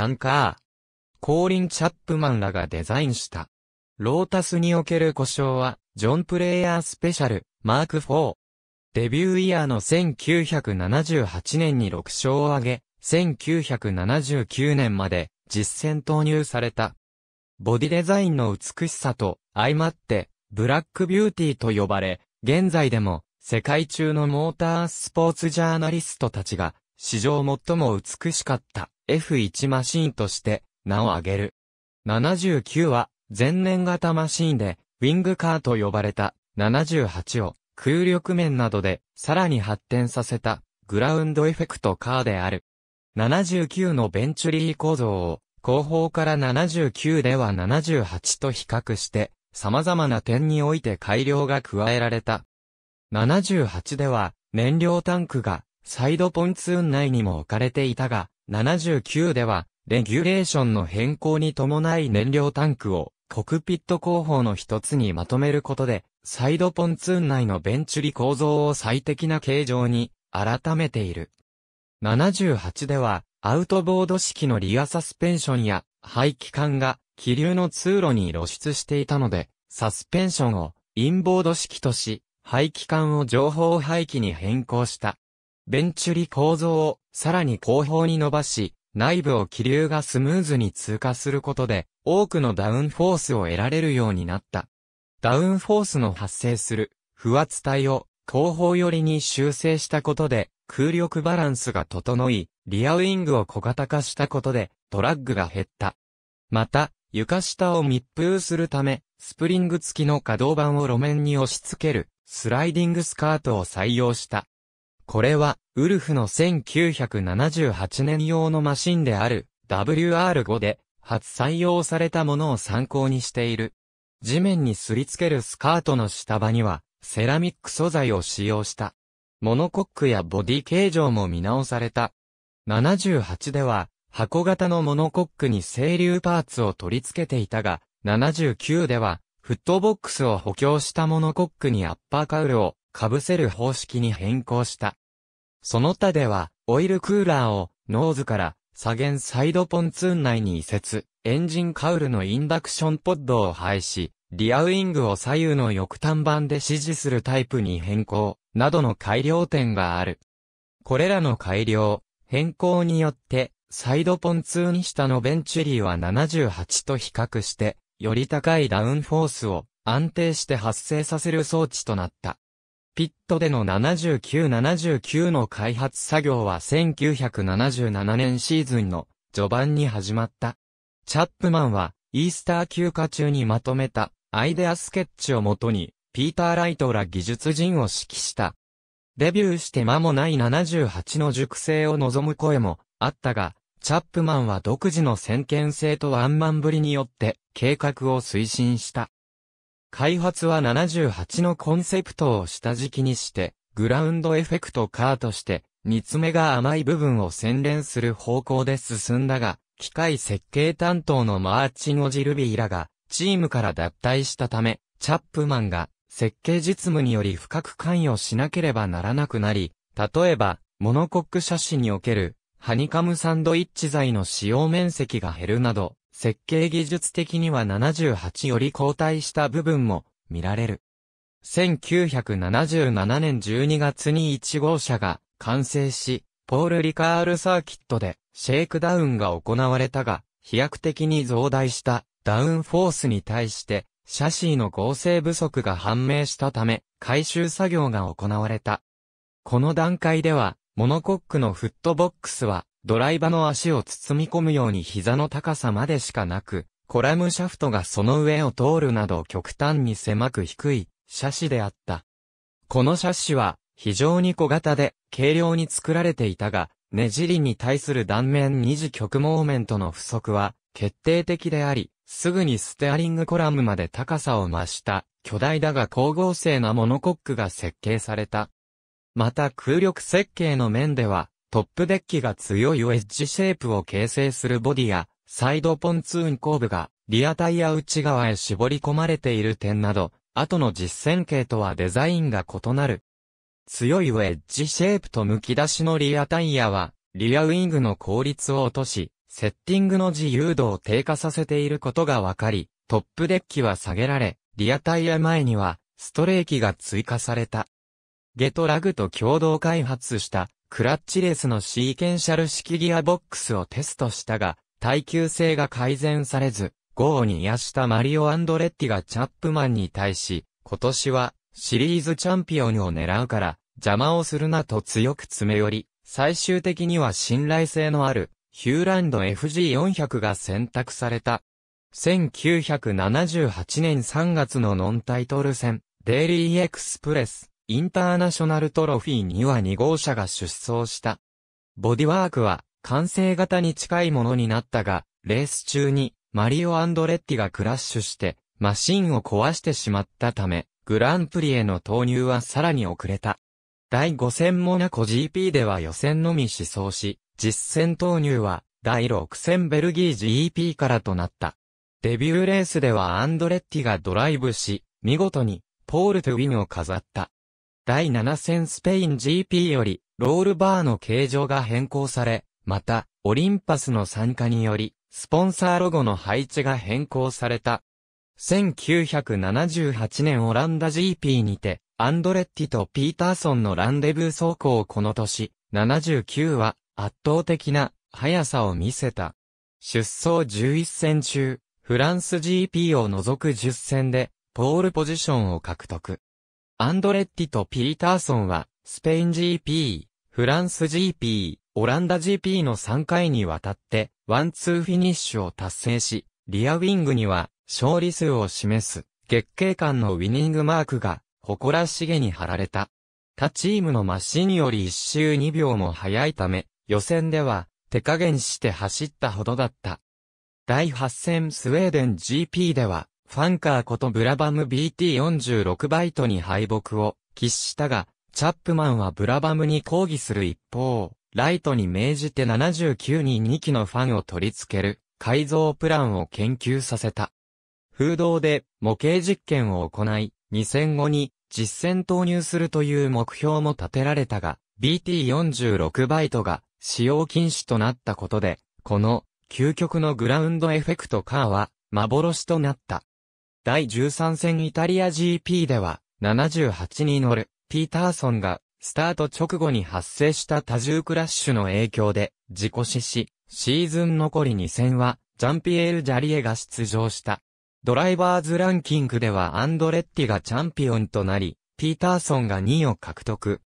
アンカー。コーリン・チャップマンらがデザインした。ロータスにおける故障は、ジョン・プレイヤー・スペシャル、マーク4。デビューイヤーの1978年に6勝を挙げ、1979年まで実戦投入された。ボディデザインの美しさと相まって、ブラックビューティーと呼ばれ、現在でも世界中のモータースポーツジャーナリストたちが史上最も美しかった F1 マシンとして名を挙げる。79は前年型マシンでウィングカーと呼ばれた78を空力面などでさらに発展させたグラウンドエフェクトカーである。79のベンチュリー構造を後方から79では78と比較して様々な点において改良が加えられた。78では燃料タンクがサイドポンツーン内にも置かれていたが、79では、レギュレーションの変更に伴い燃料タンクをコクピット工法の一つにまとめることで、サイドポンツーン内のベンチュリ構造を最適な形状に改めている。78では、アウトボード式のリアサスペンションや排気管が気流の通路に露出していたので、サスペンションをインボード式とし、排気管を情報排気に変更した。ベンチュリ構造をさらに後方に伸ばし、内部を気流がスムーズに通過することで、多くのダウンフォースを得られるようになった。ダウンフォースの発生する不圧体を後方寄りに修正したことで、空力バランスが整い、リアウィングを小型化したことで、ドラッグが減った。また、床下を密封するため、スプリング付きの可動板を路面に押し付ける、スライディングスカートを採用した。これは、ウルフの1978年用のマシンである WR5 で初採用されたものを参考にしている。地面にすりつけるスカートの下場にはセラミック素材を使用した。モノコックやボディ形状も見直された。78では箱型のモノコックに清流パーツを取り付けていたが、79ではフットボックスを補強したモノコックにアッパーカウルを被せる方式に変更した。その他では、オイルクーラーを、ノーズから、左舷サイドポンツーン内に移設、エンジンカウルのインダクションポッドを廃止、リアウィングを左右の翼端板で指示するタイプに変更、などの改良点がある。これらの改良、変更によって、サイドポンツーン下のベンチュリーは78と比較して、より高いダウンフォースを安定して発生させる装置となった。ピットでの7979の開発作業は1977年シーズンの序盤に始まった。チャップマンは、イースター休暇中にまとめた、アイデアスケッチをもとに、ピーター・ライトら技術人を指揮した。デビューして間もない78の熟成を望む声もあったが、チャップマンは独自の先見性とワンマンぶりによって計画を推進した。開発は78のコンセプトを下敷きにして、グラウンドエフェクトカーとして、煮詰めが甘い部分を洗練する方向で進んだが、機械設計担当のマーチン・オジルビーらが、チームから脱退したため、チャップマンが、設計実務により深く関与しなければならなくなり、例えば、モノコック写真における、ハニカムサンドイッチ材の使用面積が減るなど、設計技術的には78より後退した部分も見られる。1977年12月に1号車が完成し、ポール・リカールサーキットでシェイクダウンが行われたが、飛躍的に増大したダウンフォースに対して、シャシーの合成不足が判明したため、回収作業が行われた。この段階では、モノコックのフットボックスは、ドライバの足を包み込むように膝の高さまでしかなく、コラムシャフトがその上を通るなど極端に狭く低い車種であった。この車種は非常に小型で軽量に作られていたが、ねじりに対する断面二次曲モーメントの不足は決定的であり、すぐにステアリングコラムまで高さを増した巨大だが光合成なモノコックが設計された。また空力設計の面ではトップデッキが強いウェッジシェイプを形成するボディや、サイドポンツーン後部が、リアタイヤ内側へ絞り込まれている点など、後の実践形とはデザインが異なる。強いウェッジシェイプとむき出しのリアタイヤは、リアウィングの効率を落とし、セッティングの自由度を低下させていることがわかり、トップデッキは下げられ、リアタイヤ前には、ストレーキが追加された。ゲトラグと共同開発したクラッチレスのシーケンシャル式ギアボックスをテストしたが、耐久性が改善されず、豪に癒したマリオ・アンドレッティがチャップマンに対し、今年はシリーズチャンピオンを狙うから邪魔をするなと強く詰め寄り、最終的には信頼性のあるヒューランド FG400 が選択された。1978年3月のノンタイトル戦、デイリーエクスプレス。インターナショナルトロフィーには2号車が出走した。ボディワークは完成型に近いものになったが、レース中にマリオ・アンドレッティがクラッシュして、マシンを壊してしまったため、グランプリへの投入はさらに遅れた。第5戦モナコ GP では予選のみ試走し、実戦投入は第6戦ベルギー GP からとなった。デビューレースではアンドレッティがドライブし、見事にポールとウィンを飾った。第7戦スペイン GP より、ロールバーの形状が変更され、また、オリンパスの参加により、スポンサーロゴの配置が変更された。1978年オランダ GP にて、アンドレッティとピーターソンのランデブー走行をこの年、79は圧倒的な速さを見せた。出走11戦中、フランス GP を除く10戦で、ポールポジションを獲得。アンドレッティとピーターソンは、スペイン GP、フランス GP、オランダ GP の3回にわたって、ワンツーフィニッシュを達成し、リアウィングには、勝利数を示す、月経間のウィニングマークが、誇らしげに貼られた。他チームのマシンより1周2秒も早いため、予選では、手加減して走ったほどだった。第8戦スウェーデン GP では、ファンカーことブラバム BT46 バイトに敗北を喫したが、チャップマンはブラバムに抗議する一方、ライトに命じて79人2機のファンを取り付ける改造プランを研究させた。風洞で模型実験を行い、2 0 0に実戦投入するという目標も立てられたが、BT46 バイトが使用禁止となったことで、この究極のグラウンドエフェクトカーは幻となった。第13戦イタリア GP では、78に乗る、ピーターソンが、スタート直後に発生した多重クラッシュの影響で、自己死し、シーズン残り2戦は、ジャンピエール・ジャリエが出場した。ドライバーズランキングではアンドレッティがチャンピオンとなり、ピーターソンが2位を獲得。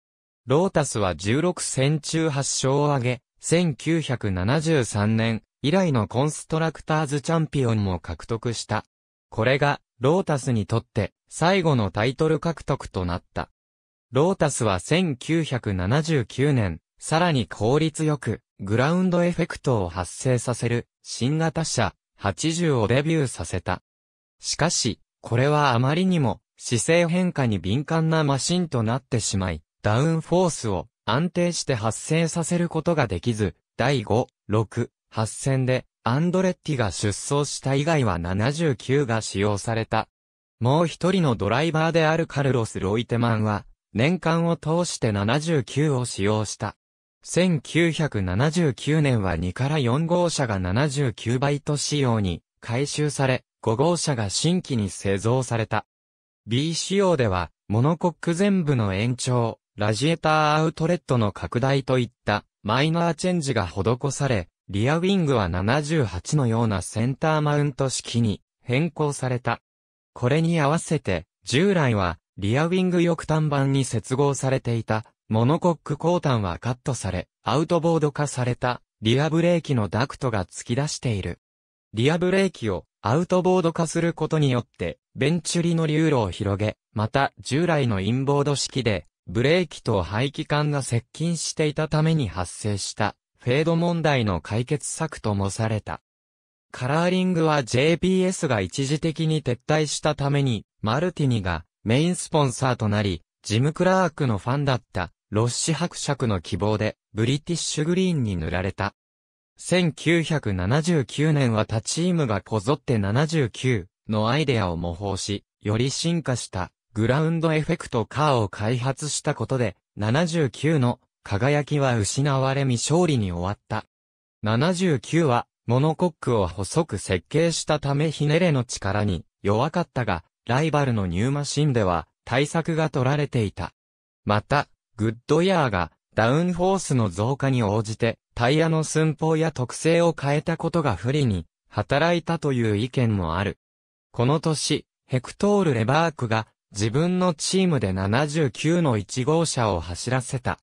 ロータスは16戦中8勝を挙げ、1973年以来のコンストラクターズチャンピオンも獲得した。これが、ロータスにとって、最後のタイトル獲得となった。ロータスは1979年、さらに効率よく、グラウンドエフェクトを発生させる、新型車、80をデビューさせた。しかし、これはあまりにも、姿勢変化に敏感なマシンとなってしまい、ダウンフォースを安定して発生させることができず、第5、6、8戦でアンドレッティが出走した以外は79が使用された。もう一人のドライバーであるカルロス・ロイテマンは、年間を通して79を使用した。1979年は2から4号車が79バイト仕様に回収され、5号車が新規に製造された。B 仕様では、モノコック全部の延長、ラジエターアウトレットの拡大といったマイナーチェンジが施され、リアウィングは78のようなセンターマウント式に変更された。これに合わせて、従来はリアウィング翼端板に接合されていたモノコック後端はカットされ、アウトボード化されたリアブレーキのダクトが突き出している。リアブレーキをアウトボード化することによって、ベンチュリの流路を広げ、また従来のインボード式で、ブレーキと排気管が接近していたために発生したフェード問題の解決策ともされた。カラーリングは JPS が一時的に撤退したために、マルティニがメインスポンサーとなり、ジム・クラークのファンだったロッシ伯爵の希望で、ブリティッシュグリーンに塗られた。1979年は他チームがこぞって79のアイデアを模倣し、より進化したグラウンドエフェクトカーを開発したことで、79の輝きは失われ未勝利に終わった。79は、モノコックを細く設計したためひねれの力に弱かったが、ライバルのニューマシンでは対策が取られていた。また、グッドヤーがダウンフォースの増加に応じてタイヤの寸法や特性を変えたことが不利に働いたという意見もある。この年、ヘクトール・レバークが自分のチームで79の1号車を走らせた。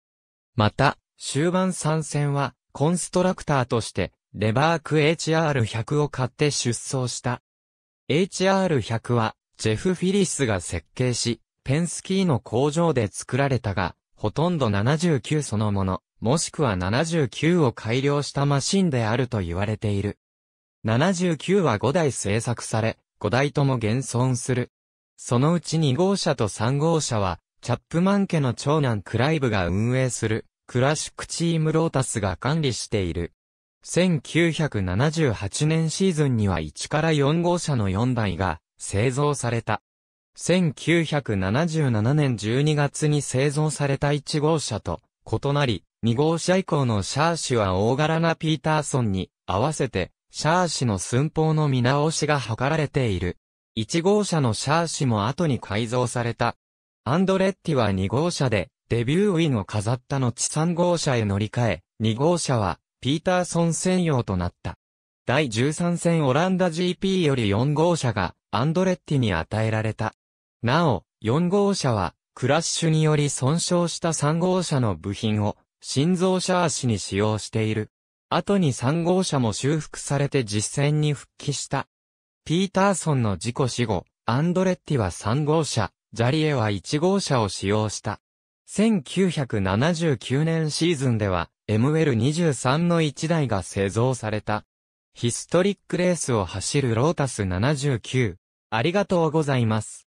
また、終盤参戦は、コンストラクターとして、レバーク HR100 を買って出走した。HR100 は、ジェフ・フィリスが設計し、ペンスキーの工場で作られたが、ほとんど79そのもの、もしくは79を改良したマシンであると言われている。79は5台製作され、5台とも現存する。そのうち2号車と3号車は、チャップマン家の長男クライブが運営するクラシックチームロータスが管理している。1978年シーズンには1から4号車の4台が製造された。1977年12月に製造された1号車と異なり、2号車以降のシャーシは大柄なピーターソンに合わせて、シャーシの寸法の見直しが図られている。1号車のシャーシも後に改造された。アンドレッティは2号車でデビューウィンを飾った後3号車へ乗り換え、2号車はピーターソン専用となった。第13戦オランダ GP より4号車がアンドレッティに与えられた。なお、4号車はクラッシュにより損傷した3号車の部品を心臓車足に使用している。後に3号車も修復されて実戦に復帰した。ピーターソンの事故死後、アンドレッティは3号車、ジャリエは1号車を使用した。1979年シーズンでは ML23 の1台が製造された。ヒストリックレースを走るロータス79。ありがとうございます。